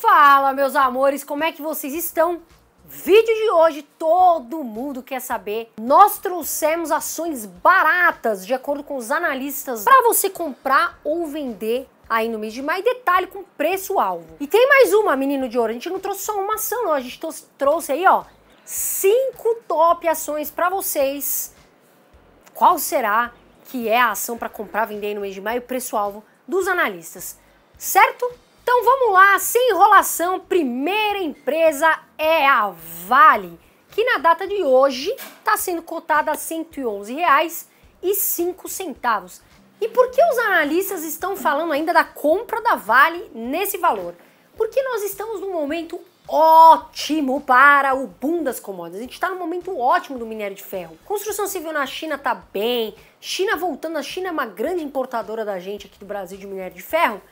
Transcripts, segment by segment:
Fala, meus amores, como é que vocês estão? Vídeo de hoje, todo mundo quer saber. Nós trouxemos ações baratas, de acordo com os analistas, para você comprar ou vender aí no mês de maio, detalhe com preço-alvo. E tem mais uma, menino de ouro, a gente não trouxe só uma ação não, a gente trouxe aí, ó, cinco top ações para vocês. Qual será que é a ação para comprar, vender aí no mês de maio, preço-alvo dos analistas, certo? Então vamos lá, sem enrolação, primeira empresa é a Vale, que na data de hoje está sendo cotada a R$ 111,05. E por que os analistas estão falando ainda da compra da Vale nesse valor? Porque nós estamos num momento ótimo para o boom das commodities. A gente está num momento ótimo do minério de ferro. Construção civil na China está bem, China voltando, a China é uma grande importadora da gente aqui do Brasil de minério de ferro.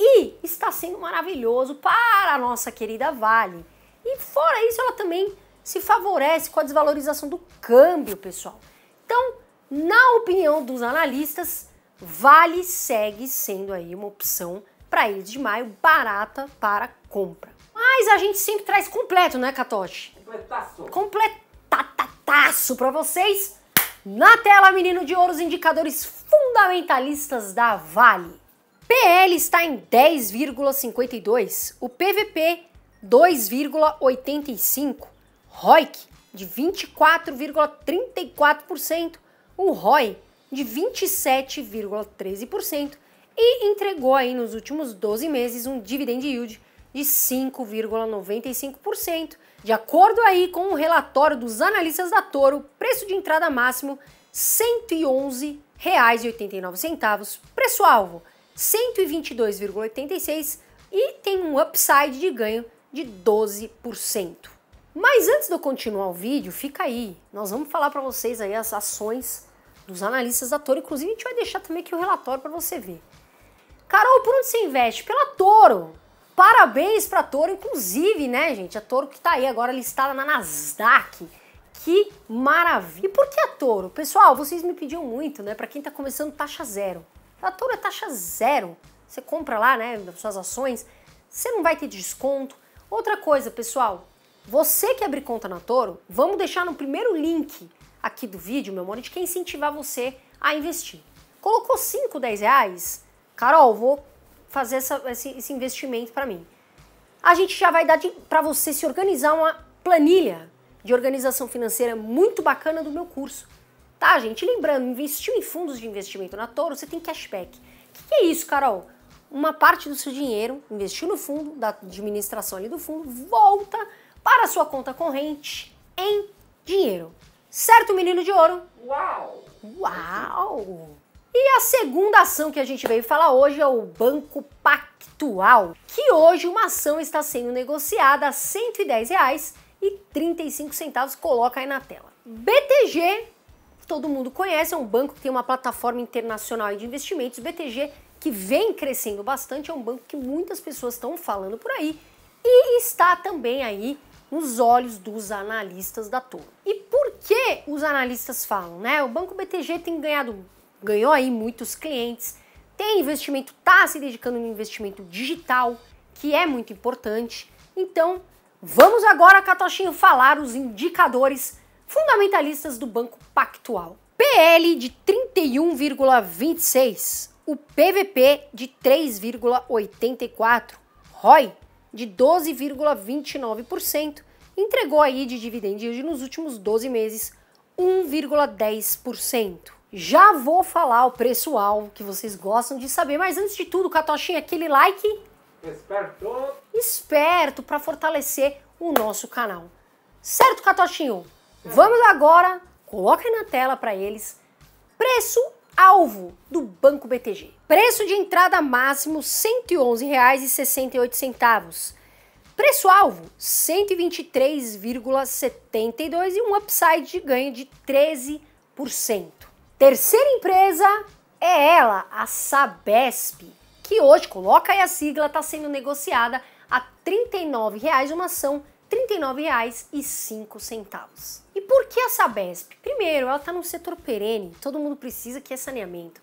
E está sendo maravilhoso para a nossa querida Vale. E fora isso, ela também se favorece com a desvalorização do câmbio, pessoal. Então, na opinião dos analistas, Vale segue sendo aí uma opção para ir de maio barata para compra. Mas a gente sempre traz completo, né, Catoche? Completaço. Completaço para vocês. Na tela, menino de ouro, os indicadores fundamentalistas da Vale. PL está em 10,52, o PVP 2,85, ROIC de 24,34%, o ROI de 27,13% e entregou aí nos últimos 12 meses um dividend yield de 5,95%. De acordo aí com o um relatório dos analistas da Toro, preço de entrada máximo R$ 111,89, preço alvo 122,86 e tem um upside de ganho de 12%. Mas antes de eu continuar o vídeo, fica aí. Nós vamos falar para vocês aí as ações dos analistas da Toro, inclusive a gente vai deixar também aqui o relatório para você ver. Carol, por onde você investe? Pela Toro. Parabéns para a Toro, inclusive, né, gente? A Toro que está aí agora listada na Nasdaq. Que maravilha! E por que a Toro? Pessoal, vocês me pediam muito, né? Para quem está começando, taxa zero. Fatura é taxa zero. Você compra lá, né, suas ações, você não vai ter desconto. Outra coisa, pessoal, você que abrir conta na Toro, vamos deixar no primeiro link aqui do vídeo, meu amor, de quem incentivar você a investir. Colocou 5, 10 reais? Carol, vou fazer essa, esse, esse, investimento para mim. A gente já vai dar para você se organizar uma planilha de organização financeira muito bacana do meu curso. Tá, gente? Lembrando, investiu em fundos de investimento na Toro, você tem cashback. O que, que é isso, Carol? Uma parte do seu dinheiro, investiu no fundo, da administração ali do fundo, volta para a sua conta corrente em dinheiro. Certo, menino de ouro? Uau! Uau! E a segunda ação que a gente veio falar hoje é o Banco Pactual, que hoje uma ação está sendo negociada a R$ 110,35, coloca aí na tela. BTG todo mundo conhece, é um banco que tem uma plataforma internacional de investimentos, BTG, que vem crescendo bastante, é um banco que muitas pessoas estão falando por aí e está também aí nos olhos dos analistas da turma. E por que os analistas falam, né? O Banco BTG tem ganhado, ganhou aí muitos clientes, tem investimento, está se dedicando no investimento digital, que é muito importante. Então, vamos agora, Catochinho, falar os indicadores fundamentalistas do Banco Pactual. PL de 31,26, o PVP de 3,84, ROI de 12,29%, entregou aí de dividend yield nos últimos 12 meses 1,10%. Já vou falar o preço-alvo que vocês gostam de saber, mas antes de tudo, Catochinha, aquele like. Esperto! Esperto para fortalecer o nosso canal. Certo, Catochinho? Vamos agora, coloca na tela para eles, preço alvo do Banco BTG. Preço de entrada máximo R$ 111,68. Preço alvo 123,72 e um upside de ganho de 13%. Terceira empresa é ela, a Sabesp, que hoje coloca aí a sigla está sendo negociada a R$ 39,00 uma ação R$ 39,05. E por que a Sabesp? Primeiro, ela está num setor perene, todo mundo precisa que é saneamento.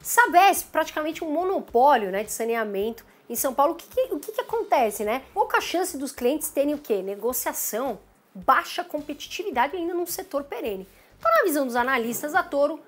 Sabesp, praticamente um monopólio né, de saneamento em São Paulo. O que, que o que, que, acontece, né? Pouca chance dos clientes terem o quê? Negociação, baixa competitividade ainda num setor perene. Então, na visão dos analistas da Toro,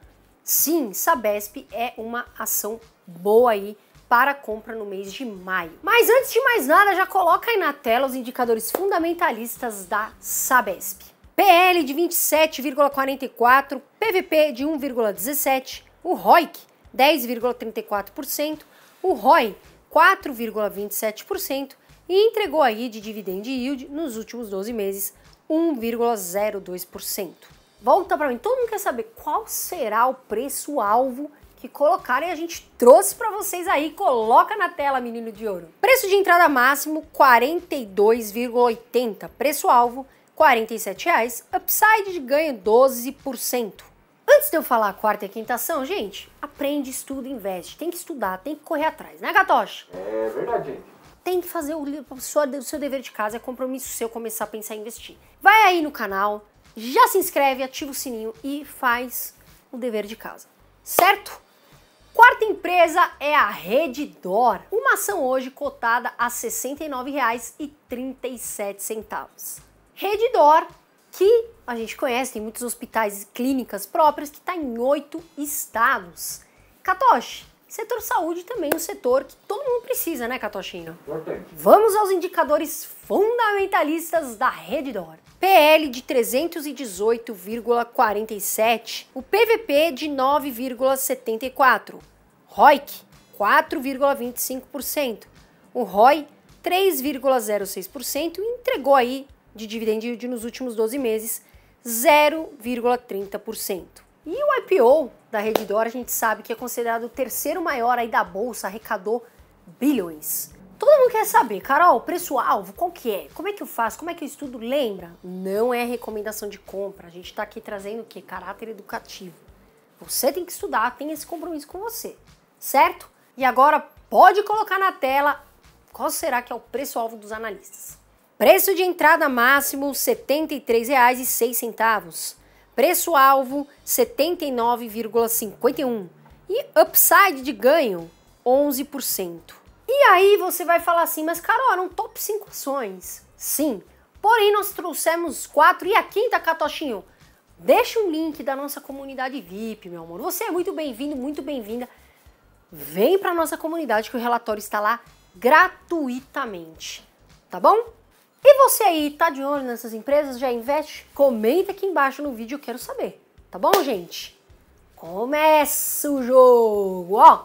sim, Sabesp é uma ação boa aí para compra no mês de maio. Mas antes de mais nada, já coloca aí na tela os indicadores fundamentalistas da Sabesp. PL de 27,44, PVP de 1,17, o ROIC 10,34%, o ROI 4,27% e entregou aí de dividend yield nos últimos 12 meses 1,02%. Volta para mim, todo mundo quer saber qual será o preço alvo que colocaram e a gente trouxe para vocês aí. Coloca na tela, menino de ouro. Preço de entrada máximo 42,80. Preço alvo R$ 47,00. Upside de ganho 12%. Antes de eu falar a quarta e a quinta ação, gente, aprende, estuda, investe. Tem que estudar, tem que correr atrás, né, Gatoche? É verdade, gente. Tem que fazer o, sua, o seu dever de casa, é compromisso seu começar a pensar em investir. Vai aí no canal, já se inscreve, ativa o sininho e faz o dever de casa. Certo? Quarta empresa é a Redditor, uma ação hoje cotada a R$ 69,37. Redditor, que a gente conhece, tem muitos hospitais e clínicas próprias, que está em oito estados. Katoshi, Setor saúde também um setor que todo mundo precisa, né, Catochinho? Vamos aos indicadores fundamentalistas da Reddor. PL de 318,47, o PVP de 9,74, ROIC 4,25%, o ROI 3,06% entregou aí de dividend yield nos últimos 12 meses 0,30%. E o IPO da Redditor, a gente sabe que é considerado o terceiro maior aí da bolsa, arrecadou bilhões. Todo mundo quer saber, Carol, preço-alvo, qual que é? Como é que eu faço? Como é que eu estudo? Lembra? Não é recomendação de compra. A gente está aqui trazendo o que? Caráter educativo. Você tem que estudar, tem esse compromisso com você, certo? E agora pode colocar na tela qual será que é o preço-alvo dos analistas. Preço de entrada máximo R$ 73,06. Preço-alvo 79,51 e upside de ganho 11%. E aí você vai falar assim, mas Carol, eram top 5 ações. Sim, porém nós trouxemos quatro e a quinta, Catochinho, deixa um link da nossa comunidade VIP, meu amor. Você é muito bem-vindo, muito bem-vinda. Vem para nossa comunidade que o relatório está lá gratuitamente, tá bom? E você aí, tá de olho nessas empresas? Já investe? Comenta aqui embaixo no vídeo, eu quero saber. Tá bom, gente? Começa o jogo, ó.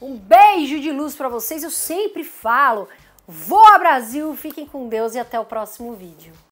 Um beijo de luz para vocês, eu sempre falo. Voa Brasil, fiquem com Deus e até o próximo vídeo.